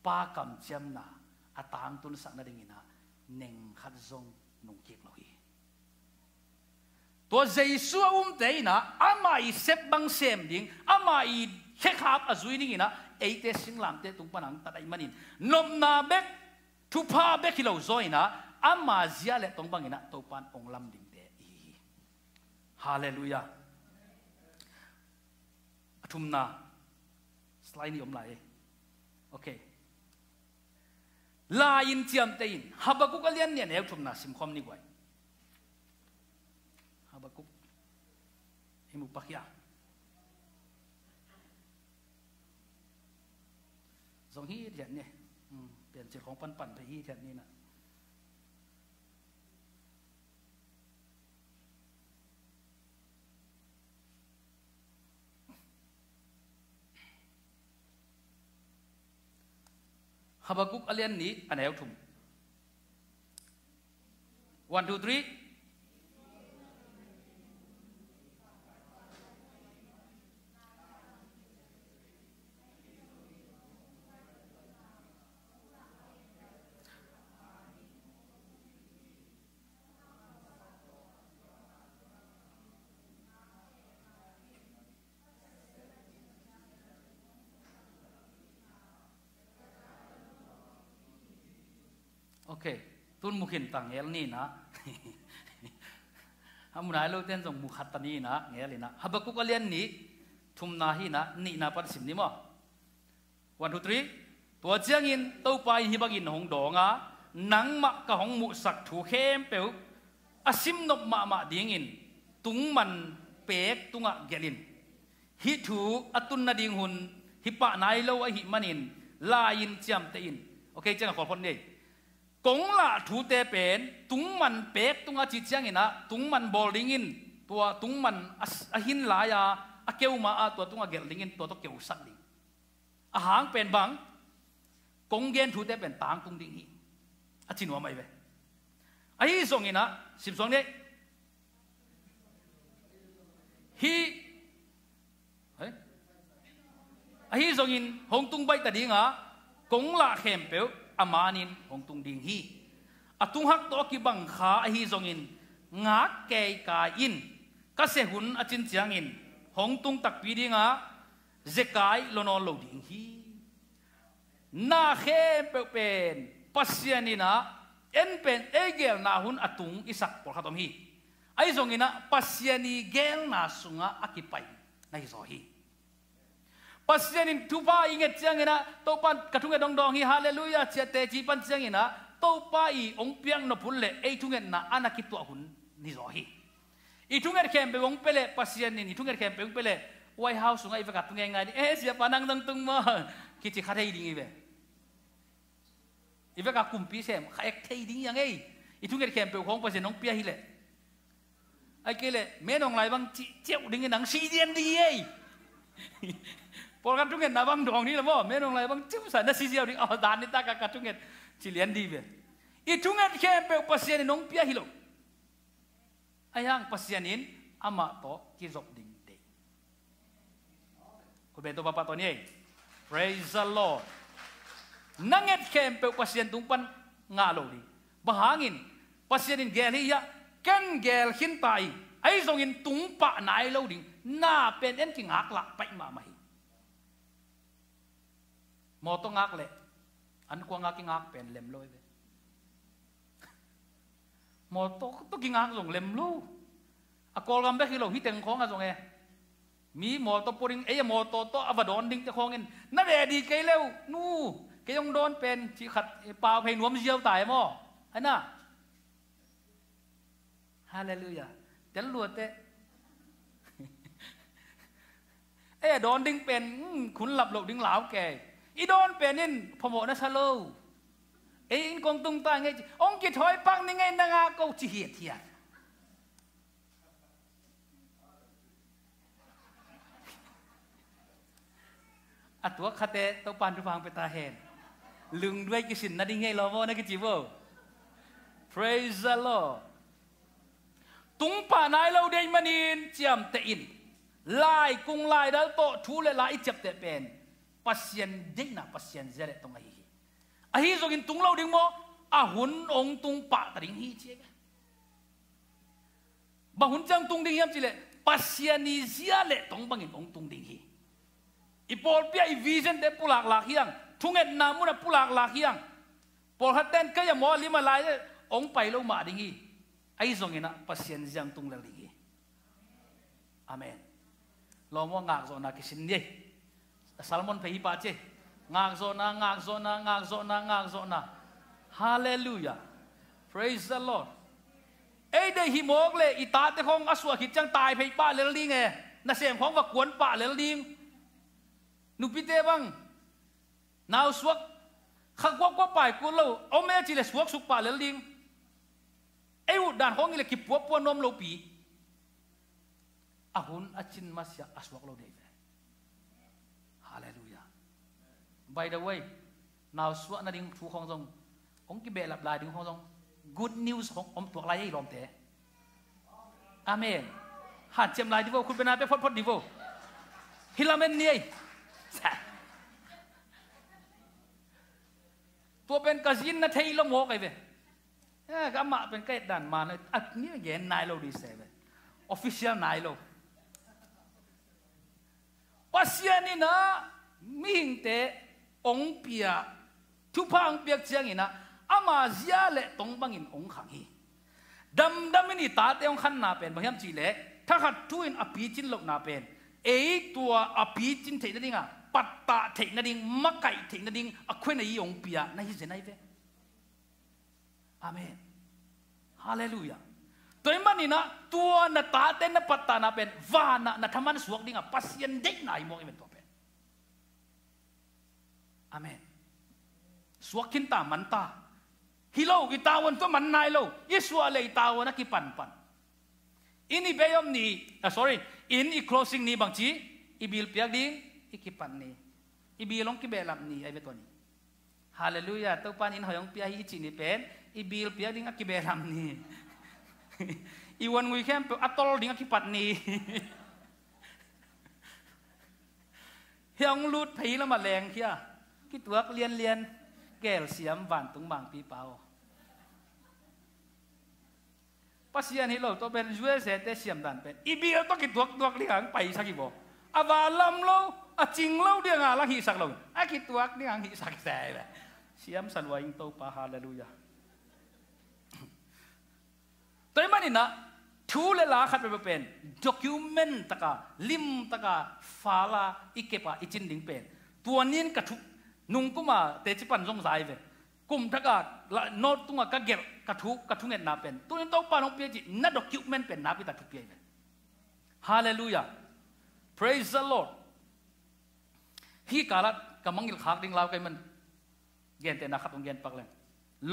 pa kam cham na a tang tun sak na ding ina neng khat zong nung kik lo hi to jaisu um te na ama i sep bang sem ding ama i khek hap a zui ding ina sing lam te tung panang ta dai manin nom na bek tu pa bek hi lo zoi na ama zia le tong bang ina to pan ong lam ding te i hallelujah thumna slide ni om lai. E. ok ลายินเจียมเตินฮับกุกเลียนเนี่ยเนวทุมนาสิมคอมนี่กวยฮับกุกฮิมุปักยาสองฮีเทียนเนี่ยเปลี่ยนเสตของปันปันไปฮีเทียนนี่นะฮาบากุกอเลียนนี้อันไหนถุม one two three คตุนมุขินต่างเงลนี่นะฮัมุนายโลเต้นส่งมุขัตตานี่นะเงี้ยลินะ ฮับกุกเลียนนี่ทุมนาฮีนะ นี่นาปัสิมนี่มั้งวันทุตรีตัวเจียงอินเต้าไปฮิบักินหงดองะนังมะกะหงมุสักถูเข้มเปียวอาซิมนบมะมะดิ่งอินตุงมันเป๊กตุงะเกลินฮิถูอัตุนนาดิ่งหุน ฮิปะนายโลอหิมันอิน ลายิน เจียมเตอิน โอเคเจ้าขอพนเดีย cũng là thủ tế bền tung man bẹt tung a chi chiang ina tung man bowling in tua tung man a hin la ya a kêu ma a tua tung a gel ding in tua to kêu sat ding a hang pen bang cũng gen thu tế bền tang tung ding hi a chin wa mai ve ai zong ina sip zong ne hi ấy zong in hong tung bay ta đi ngã cũng la khem bẹo amanin hong tung ding hi atung hak to ki bang kha hi zongin nga ke ka in ka se hun achin chiang in hong tung tak pi dinga zekai lono lo ding hi na khe pe pen pasianina en pen egel na hun atung isak por khatom hi ai zongina pasiani gel na sunga akipai nai zo hi pasian in tupa inget chang ina to pan kathung dong dong hi hallelujah che te chi pan chang ina to pa i ong piang no phul le ei thung na ana ki to hun ni zo hi i thung er khem be ong pele pasian ni thung er khem be ong pele wai house ngai ve ka tung ngai ni e sia panang dang tung ma ki chi khare ding ibe ibe ka kumpi sem kha ek thei ding yang ei i thung er khem be khong pasian ong pia hi le ai kele me nong lai bang chi cheu ding nang si Program trung na bang dong ni la bo me nong lai bang chim sa na si jiao ni aw dan ni ta ka ka trung ngen chi lian di be. I trung ngen khe pe pasien nong pia hilo. Ayang pasien in ama to ki zop ding de. Ko be to papa to ni. Praise the Lord. Nanget khe pe pasien tung pan nga lo ni. Bahangin pasien in gel hi ya ken gel hin tai. Ai zong in tung pa nai lo ding na pen en ki ngak la pai ma ma มอต้องงักเลยอันกวงักกิงักเป็นเล็มลอยเลยมอตกตกิงักส่งเล็มลูอะกอลกัมเบฮิโลมิเตงของอะส่งเอมีหมอตปูริงเอ้ยหมอตโตอวดอนดิ้งจะคองเงินนั่นแหละดีเกเล้วนู่เกยงโดนเป็นชีขัดเปล่าเพลงหนวมเยียวตายมอไอ้น่ะฮาเลลูยาเจ้นลวดเตะเอ้ยดอนดิ้งเป็นขุนหลับหลบดิ้งหลาวแก่อีโดนเป็นนินพมนะสโล เอ็นกงตุงตาไงองกิถอยปังนี่ไงนางาก็จีเหตทียนอัตวะคาเตตปานทุฟังเปตาเห็นลุงด้วยกิสินนัดิงไงลอวนะกิจิโว praise the Lord ตุงป่านายเราเดนมานินเจียมเตอินไล่กุงไล่ดัลโตทูเลไล่เจ็บเตเป็น pasien ding na pasien zere tong ahi hi ahi zogin tung lo ding mo ahun hun ong tung pa taring hi che ba hun chang tung ding yam chile pasien ni zia le tong bangin ong tung ding hi ipol pia i vision de pulak lak hiang thunget na mu na pulak lak hiang pol haten kaya mo lima lai ong pai lo ma ding hi ai na pasien jang tung lang ding hi amen lo mo ngak zo na kisin ni salmon phe hi pa che ngak zona ngak zona ngak zona ngak zona hallelujah praise the lord ai đây hi mok le ita te khong aswa hi chang tai phải pa le lì e na sem khong va kuan pa le ling nu pi te băng, nào suak khắc quá quá bài của lâu ông mẹ chỉ là suak suak bà lên liền ai u đàn hong là kịp quá quá nôm lâu pi à hôn à chín mà à, lâu đấy by the way nào suốt na đinh thu không rong ông cái bệ lặp lại đinh không rong good news không ông tuột lại ấy lòng thế amen hẳn chém lại đi vô khun bên ai bé phật phật đi vô hilamen ni dạ. tua bên cái gì nó thấy lông ngô cái về cái mạ bên cái đàn mà nó ắt như vậy nai lâu đi xe về official nai lâu pasien ni na mihing te องเปียทุพังเปียกเจียงอินะอามาเซียเลตองบังอินองขังฮี ดัมดัมนี่ตาเตียงขันนาเป็นบางยามจีเล ถ้าขัดทุนอภิจินลกนาเป็นเอ้ตัวอภิจินเทนดิ่งอ่ะปัตตาเทนดิ่งมะไก่เทนดิ่งอควนใยองเปียนฮิเซนายเวอาเมน ฮาเลลูยาตัวมันนี่นะตัวนัตตาเตนปัตตานาเป็นวานะนัทมันสวกดิ่งอ่ะพัสยันเด็กนายมองอีเวนตัว Amen. Suakin ta man ta. Hilo gitawan to man nai lo. Yesu ale itawan na kipan pan. Ini bayom ni, ah, sorry, in i closing ni bang chi, ibil piag ding, ikipan ni. Ibilong kibelam ni, ay beto ni. Hallelujah, tau pan in hoyong piahi ichi ni pen, ibil piag ding akibelam ni. Iwan ngui kem, atol ding akipat ni. ฮียงลูดผีแล้วมาแรงเฮียคิดวักเรียนเรียนแก่เสียมหวานตรงบางปีเปล่าปัสยานี่เราตัวเป็นชุ้ยเสียด็จเสียมดันเป็นอีบีเราต้องกิดวักตักเลียงไปสักกี่บ่อาวาลำเราอาจิงเราเดียงอ่ะลังหิสักเราอากิดวักเดียงหิสักแสเลยเสียมสันวายิงโตปาฮาเลลูยาตัวมันนี่นะทูเลลาขัดไปเป็นด็อกิวเมนต์ตะกาลิมตะกาฟาลาอิเกปาอิจินดิงเป็นตัวนี้กระทุกนุ่งกุมาเตจิปันรงสายเวกุมทักกะโนตุงกะเก็บกระทุกระทุเงินนาเป็นตัวนี้ต้องปานองเปียจินัดดอกคิวเมนเป็นนาพิตาทุเปียเวฮาเลลูยา praise the Lord ฮีกาลัดกำมังยิลขากดิงลาวกันมันเยนแต่นะครับตรงเยนปักเลย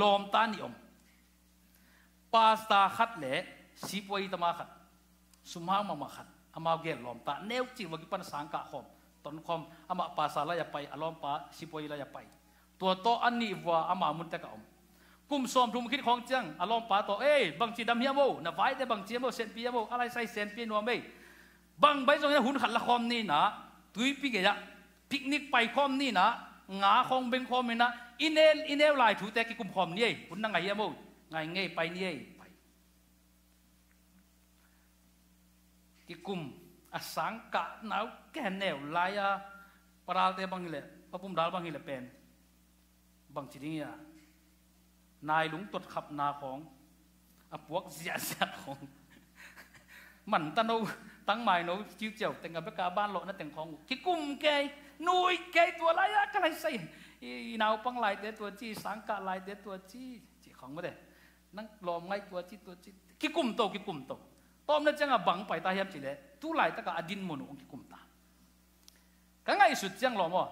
ลมตานิอมปาสตาขัดเละสิบวยตมาขัดสุมามามาขัดอามาเกลลมตาเนวจิวกิปันสังกะหอมตอนคอมอามาภาษาลายไปอารมณ์ปาสิปวยลายไปตัวโตอันนี้ว่าอามามุนตะกอมกุมสอมทุมคิดของเจียงอารมณ์ปาตัวเอ้บางจีดำเฮียโมนะไว้แต่บางจีโมเซนปีโมอะไรใส่เซนปีนัวไม่บางใบตรงนี้หุ่นขันละคอมนี่นะตุยปิกยะปิกนิกไปคอมนี่นะงาคงเป็นคอมนี่นะอินเอลอินเอลลายถูแต่กิกุมคอมนี่หุ่นนั่งไงเฮียโมไงเงยไปนี่ไปกิกุมอสังกัดนาวแก่แนวลายาปราเตบังเลยปปุ่มดาลบังเลยเป็น บางทีนี่นายหลวงตดขับนาของอพวกเสียเสียของมันตะนูตั้งใหม่นูจิ้วเจียวแต่งกับกาบ้านหลอนะแต่งของคิกุ้มเกยนุยเกยตัวไรอะไรใส่นาวปังลายเดตัวจี้สังกัดลายเดตัวจี้จีของไม่ได้นั่งลอมไงตัวจี้ตัวจี้คิกุ้มโตคิกุ้มโต tom na changa bang pai ta hiam chile tu lai taka adin monu ki kumta kanga isu chang lo mo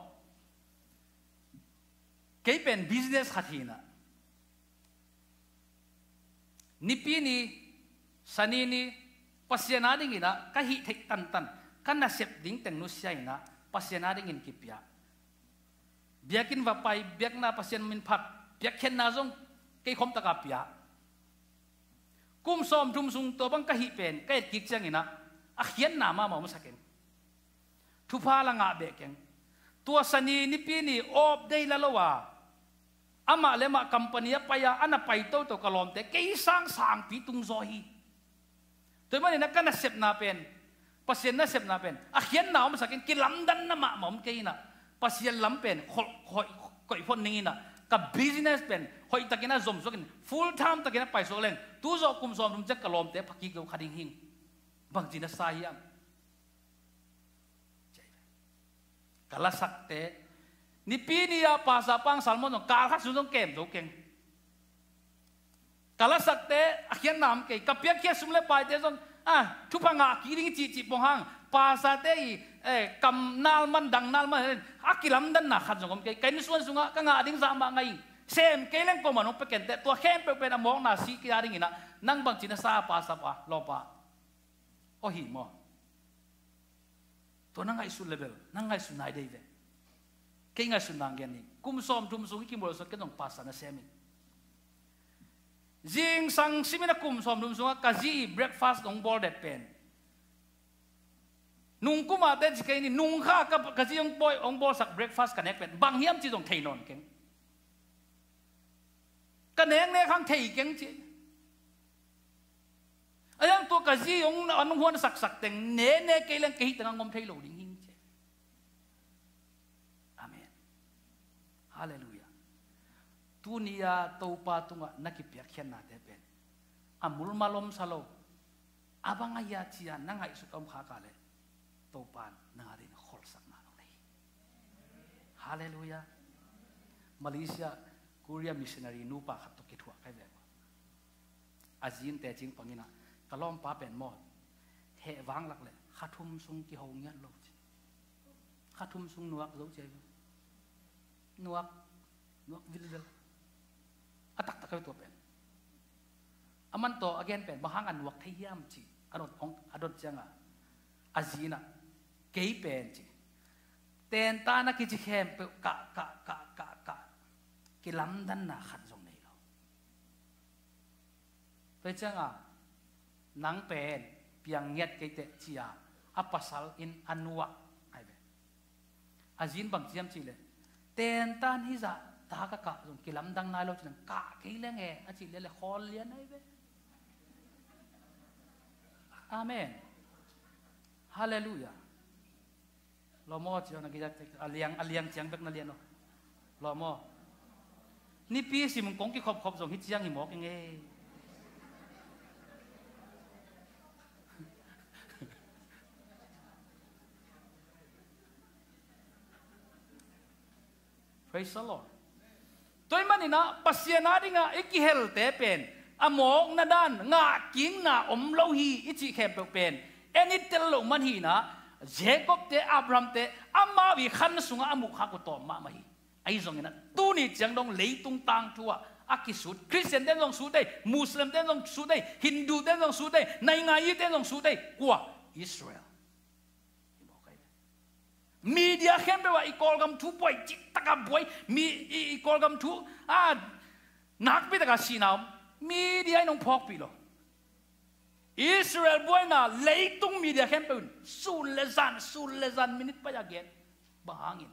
kei pen business khathina nipi ni sani ni pasiana ding ina ka hi thek tan tan na sep ding teng nu sia ina pasiana ding in kipya biakin va pai biak na pasien min phat biak khen na jong kei khom taka pia กุมซอมทุมซุงตัวบังกะฮิเป็นก็กิจจังอินะอาเขียนนามาหมอมสักเองทุพาลังอาเบกเองตัวสนีนิปีนีออบได้ละลวะาอามาเลมาคัมปานีไปยาอันไปโตตัวกลอมเตกิสังสังปีตุงโซฮีตัวมันนักกันเสพนาเป็นปัสยนน่ะเสพนาเป็นอาเขียนนาอมสักเองกิลัมดันนามาหมอมเกยนะปัสยนลัมเป็นคอยคอยพ่นนี้นะกับ business เป็นหอยตะกินะจมสกิน full time ตะกินะไปสกเลนตู้จอกุมซอมรุมจักกะลอมเตะพักกิกเราขัดิ่งหิงบางจีนะสายยังกะละสักเตะนี่ปีนี้อาภาษาปังสัลมอนกาลขัดสุนทรเกมตัวเก่งกะละสักเตะเขียนนามเก่งกับเปียกเขียนสุมเลไปเตะจนอ่ะทุพังอากีริงจีจีปงหังภาษาเตะ eh kam nal man dang nal man akilam dan na khat jongom ke kain suan sunga ka nga ding za ma ngai sem keleng ko manong peken te to hem pe pe na mong na si ki aring ina nang bang china sa pa sa pa lo pa o hi mo to nang ai su level nang ai su nai dei ve ke nga su nang gen ni kum som tum sung ki mo so ke dong pa sa na semi jing sang simina kum som tum sunga ka ji breakfast dong bol de pen นุ่งกุมาเต้สิเกนี่นุ่งข้ากับกระจิองปอยองบอสักเบรคฟาสกันแนกเป็นบางเฮียมจีตรงเทนอนเก่งกันเองเนี่ยข้างเทเก่งจีไอ้ยังตัวกระจิองอันหัวสักสักแต่งเนเน่เกลังเกหิตังงมเทโลดิ้งหิงเจอาเมนฮาเลลูยาตุนียาตัปาตุงะนักเปียกเชียนนาเตเป็นอามุลมาลมซาโลอาบังอยาจียานังไอสุกอมขาคาเล tô topan nangarin holsak na nonei hallelujah malaysia korea missionary nupa khatok ki thua kai ve azin te ching pangina kalom pa pen mo he wang lak le khathum sung ki hong yan lo khathum sung nuak zo che nuak nuak vilvel atak takai to pen aman to again pen mahang an nuak thayam chi adot ong adot changa azina kế bên chứ tên ta nó cái chỉ khem cả cả cả cả cả cái lắm đắn là khăn dùng này rồi vậy chứ à nắng bên biang nhét cái tệ chi à apasal in anua ai vậy azin bằng chiam chi lệ tên ta ni ra ta cả cả dùng cái lắm đăng nai lo chứ cả cái lẽ nghe anh chị lẽ là khó liền ai vậy Amen. Hallelujah lo mo chi na gijak tek aliang à, aliang à, chiang bek na lian no lo mo ni pi si mung kong ki khop khop jong hi chiang hi mok nge Praise the Lord. Toy manina pasiana ringa ikihel te pen amok à, na dan nga king na om lo hi ichi khem pe pen enit tel lo man hi na เจคอบเตอับรามเตอามาวิขันสุงอามุขากุตอมามาฮีไอ้ตรงนั้นตู้นี่เจีต้องเลี้ยงตุ้งตังทัวอักิสุดคริสเตียนเต้นลงสู้ได้มุสลิมเต้นลงสู้ได้ฮินดูเต้นลงสู้ได้ในงายเต้นลงสู้ได้กว่าอิสราเอลมีเดียเข้มไปว่าอีกอลกัมทูบ่วยจิตตะกับปวยมีอีกอลกัมทูอ่านักไปตะกับสีน้ำมีเดียน้องพอกไปหรอ Israel boy na leitung mi dia hempun su lezan su lezan minit pa yagen bahangin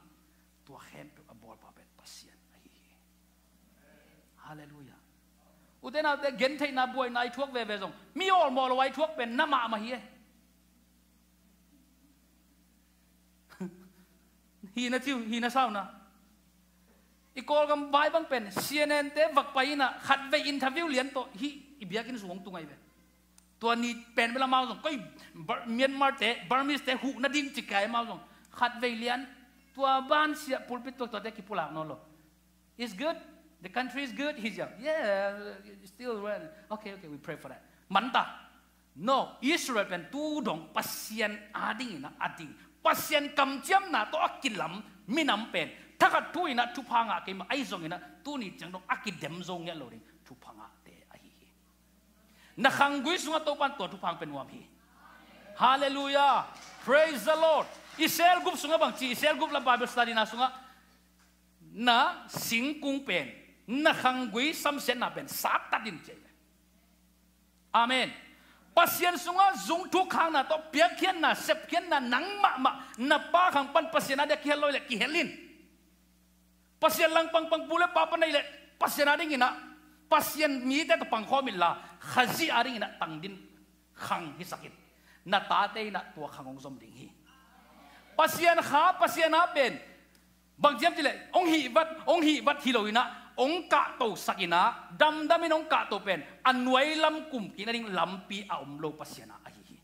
tua hempu abol pa bet pasien hallelujah udena de gen thai na boy nai thuak ve ve jong mi all mol wai thuak pen nama ma hi hi na chiu hi na sao na i call gam bai bang pen cnn te vak paina khat ve interview lian to hi i biakin zuang tungai ve ตัวนี้เป็นเวลามาส่งก็เมียนมาเตะบาร์มิสเตะหูนัดิ้งจิกายมาส่งขัดเวลียนตัวบ้านเสียปุลปิตตัวเด็กพูดุลากนอล is good the country is good h e s young yeah still run okay okay we pray for that มันตา no Israel เป็นตูดงพัสยันอาดิ้งนะอาดิ้งพัสยันกำเจียมนะตัวกิลำมีนำเป็นถ้ากัดทุยนะทุพังอ่ะกิมไอ่งนะตูนี้จังดงอักิเดมซงเนี่ยเลยง nakhangui sunga topan to dupang pen hi hallelujah praise the lord isel gup sunga bang isel gup la bible study na sunga na singkung pen nakhangui samsen na pen sata din amen pasien sunga zung tu khang na to pia na sep kian na nang ma ma na pa pan pasien ada ki heloi le pasien lang pang pang pule papa na le pasien ada ngina pasien mi te pang komil la khazi aring na tangdin khang hi sakit na tate na tua khangong zom ding hi pasian kha pasian apen bang jam tile ong hi bat ong hi bat hiloina ong ka to sakina dam damin ong ka to pen anwai lam kum kinaring lampi a omlo pasiana a hi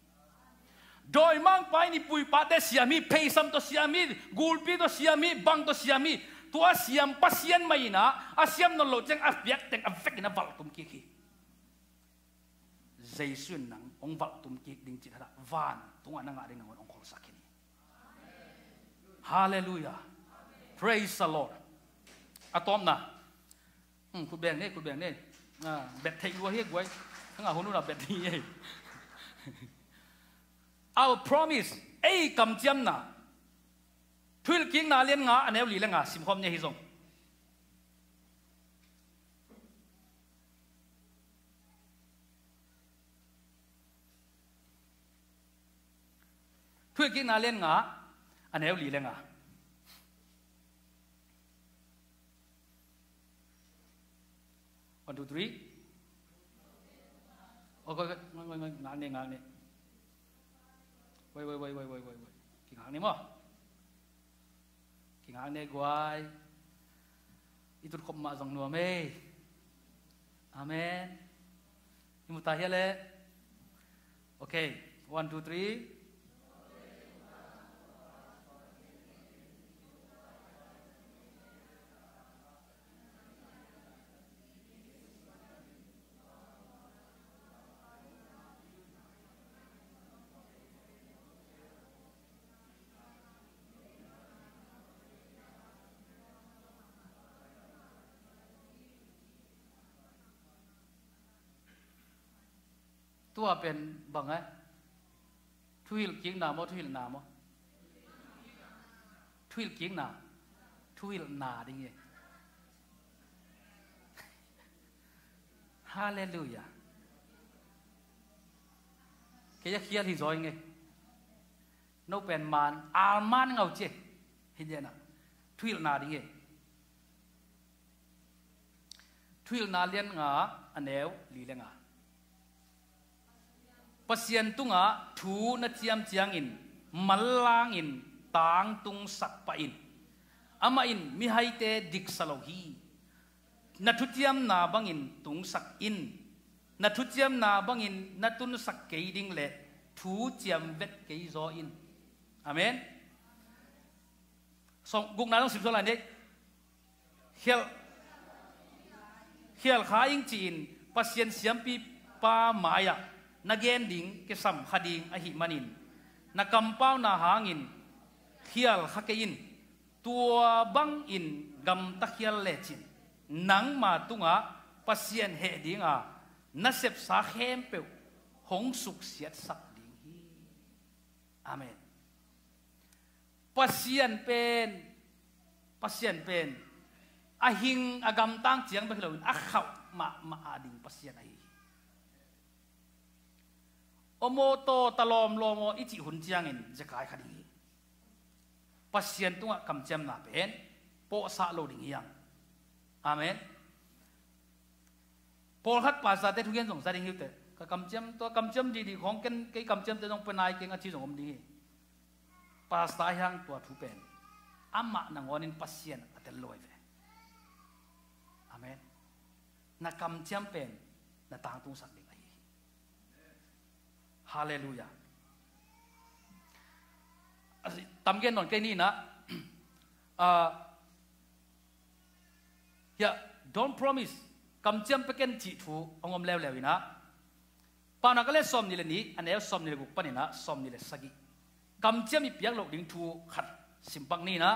doi mang pai ni pui pa te siami peisam to siami gulpi to siami bang to siami tua siam pasian maina asiam no lo cheng a piak teng a na val kum ki ki zai xuyên nắng, ông val tum ki ding chi thara van tung ananga ding ngon ong sắc sakini hallelujah praise the lord atom na um hmm, khu beng ne khu beng ne à bet thei lo he gwai thanga honu na bet ye our promise ei cầm cham na thul king na len anh em li la nga xin khom ne hi zong เพื่อกินนาเล่นงาอันเอวลีเลงาวันดูดรีโอ้ก็งงงงงานนี่งานนี่ไว้ไว้ไว้ไว้ไว้ไว้ไว้กิ่งหางนี่มั้งกิ่งหางนี่กวายอีตุลคมมาสังนัวเมย์อเมนนี่มุตาเฮเลโอเค one two three ตัวเป็นบังไงทุยกิงนามอทุยนามอทุยกิงนาทุยนาดิเงฮาเลลูยาเกียเขียที่จอยไงนกเป็นมานอาลมานเงาเจเห็นยังนะทุยนาดิเงทุยนาเลียนงาอันเอวลีเลียงา pasian tunga thu na chiam chiang in malang in tang tung sak pa in ama in mi hai te dik salo hi na thu chiam na bang in tung sak in na thu chiam na bang in na tun sak ke ding le thu chiam vet ke zo in amen song guk na long sim so la ne hiel hiel kha ing chin pasien siam pi pa maya na gen ding ke sam khading a manin na kampau na hangin khial khakein tua bang in gam ta khial le nang ma tunga pasien he dinga na sep sa khem pe hong suk siat sak ding hi amen pasien pen pasien pen ahing agam tang chiang ba khilawin a khau ma ma ading pasien ai ô mô tô ta lòm lòm ô ít chị hun chiang in giờ cái khát đi pasien tung ạ cầm chém nạp bén bộ xạ lô đình amen Paul khát bà sa tế thu kiến dòng gia đình hiếu tế cả cầm chém tôi cầm chém gì thì không cái cái cầm chém tôi trong bên ai cái ngã chi dòng ông đi bà sa hiang tua thu bén amma nang onin pasien atel loi về amen na cầm chém bén na tang tung sắc đi าเลลูยาตมเกนนอนแค่นี้นะ yeah don't promise คำเจียมเป็นจิตทูองอมเลวเลวินะปานักเลสอมนี่เลนี้อันเอยสอมนี่เลกุปนี่นะสอมนี่เลสกิกำเจียมมีเพียงหลกดิ้งทูขัดสิมปังนี่นะ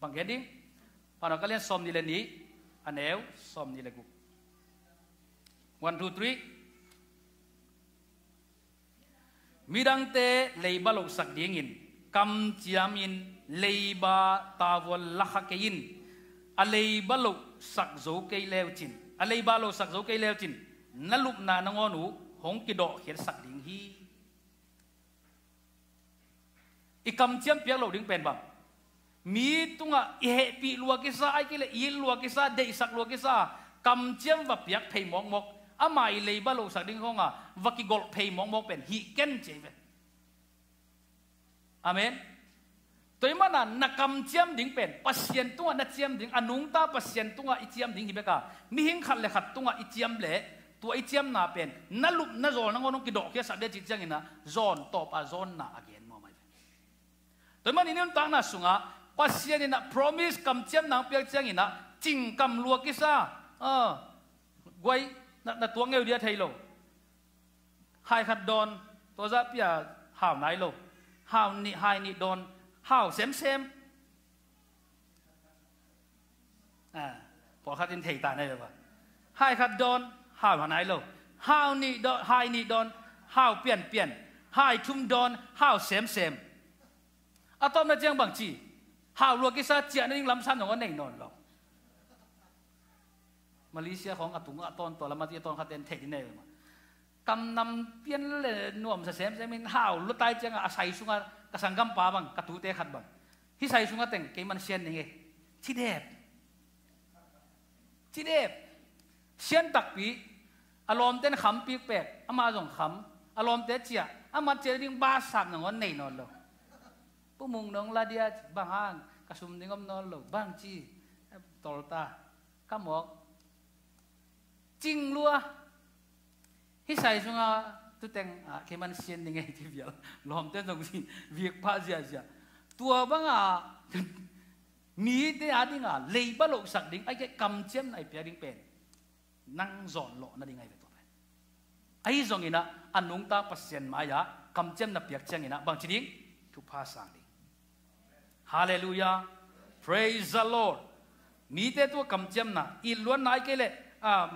บังเกดิ้งปานักเลสอมนี่เลนี้อันเอยสอมนี่เลกุป one two three มิดังเตเลยบาลกสักดิ้งินคำจามินเลยบาตาวลลักเกินอะเลยบาลกสักโจเกเลวจินอะเลยบาลกสักโจเกเลวจินนั่นลุกนานงอนูหงกิดอกเขียนสักดิ้งฮีอีคำจามเปียกเราดิ้งเป็นบังมีตุงอ่ะเอเฮปีลัวกิซาไอกิเลอีลัวกิซาเดสักลัวกิซาคำจามวับเปียกไทยมองมอง amai leiba lo sak ding khonga vaki gol phei mong mong pen hi ken che ve amen toy mana nakam chiam ding pen pasien tunga na chiam ding anung ta pasien tunga i chiam ding hibeka mi hing khat le khat tunga i chiam le tu i chiam na pen na lup na zol na ngonong ki dok ya sak de chi chang ina zon top a zon na again mo mai toy man inem ta na sunga pasien ina promise kam chiam nang pek chang ina ching kam lua kisa ờ ah, quay na na tuang ngeu dia thei lo hai khat don to za pia hao nai lo hao ni hai ni don hao xem xem à bỏ khát in thầy ta này rồi bà hai khát don hao mà nai lo hao ni don hai ni don hao biển biển hai chung don hao xem xem à tôm nó chiang bằng chi hao luôn cái sa chia nó nhưng lắm san nó ngon nền nòn lo มาเลเซียของอตุงอตอนตัวละมาที่ตอนขัดเดนเทคเนี่ยมากำนำเปียนเล่นนวมเสียมเสียมินฮาวลุตายจังอาศัยสุงกสังกัมปาบังกตูเตขัดบังที่ใส่สุงแต่งเกมันเซียนนี่ไงที่เด็บที่เด็บเซียนตักปีอารมณ์เต้นขำปีกแปกอามาส่งขำอารมณ์เตเจียอามาเจริญบ้าสามหนังวันไหนนอนเราผู้มุงน้องลาเดียบางอ่างกระซุมนิ่งอมนอนเราบางจีตอลตากระหมอก jing lua hi sai sunga tu teng a ờ, ke à, man sian ni ngai ti vial lom ten dong sin việc pa zia zia tua băng à mi te a ding a lei ba lo sak ding ai ke kam chem nai pia ding pen nang zon lo na ding ai ve to pen ai zong anh anung ta phát pasien ma ya kam chem na chém chang ina bằng chi ding tu phá sang đi hallelujah praise the lord mi te tu kam chém na ít luôn nai cái lệ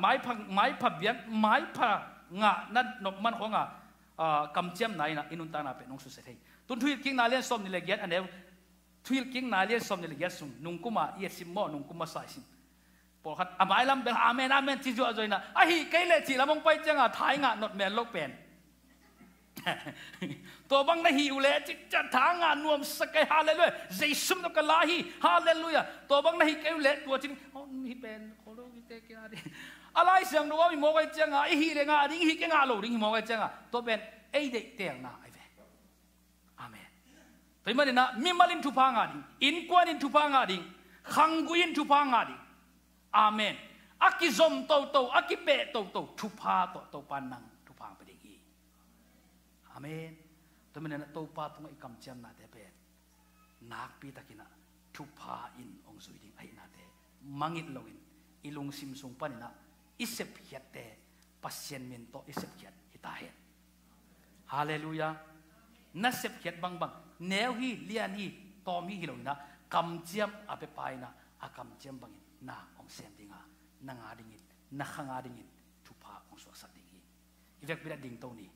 ไม้ผักไม้ผักเบียนไม้ผักงะนั่นนกมันของอ่ะกำเจียมไหนนะอินุนตานาเป็นองสุเสถีตุนทุยกิ้งนาเลียนสมนิเลเกียนอันเดียวทุยกิ้งนาเลียนสมนิเลเกียนสุนนุงกุมาเอียสิมโมนุงกุมาสายสิมพอขัดอาไมลัมเบลอาเมนอาเมนที่จัาจอยนะอ่ะฮีไกเลจิละมงไปเจังอ่ะทายงะนดแมนโลกเป็นตัวบังนะฮิวเลจิจะทางานนวมสกฮาเลลูยาเจสุมนกลาฮีฮาเลลูยาตัวบังนะฮิเกวเลตัวจริงอ๋อมีเป็นโคโลกิเตกินาดิอะไรเสียงรู้ว่ามีโมกัยเจงอ่ะไอฮีเรงอ่ะดิ้งฮิเกงอ่ะโลดิ้งฮิโมกัยเจงอ่ะตัวเป็นไอเด็กเตียงนะไอเวอาเมนตัวมันนะมีมาลินทุพังอ่ะดิ้งอินกวนินทุพังอ่ะดิ้งขังกุยินทุพังอ่ะดิ้งอาเมน aki zom to to aki pe to to thupa to to panang Amen. Tumen na topa tunga ikam jam na te pet. Nak pi takina thupa in ong sui ding ai na te. Mangit longin ilung sim sung panina isep hiat te pasien min to isep hiat hitahet. Haleluya. Nasep hiat bang bang. Neo hi lian hi tom hi hilongina kam jam ape paina akam jam bangin na ong sem dinga nanga dingin nakanga dingin thupa ong suasak dingi. Ivek birat ding to ni.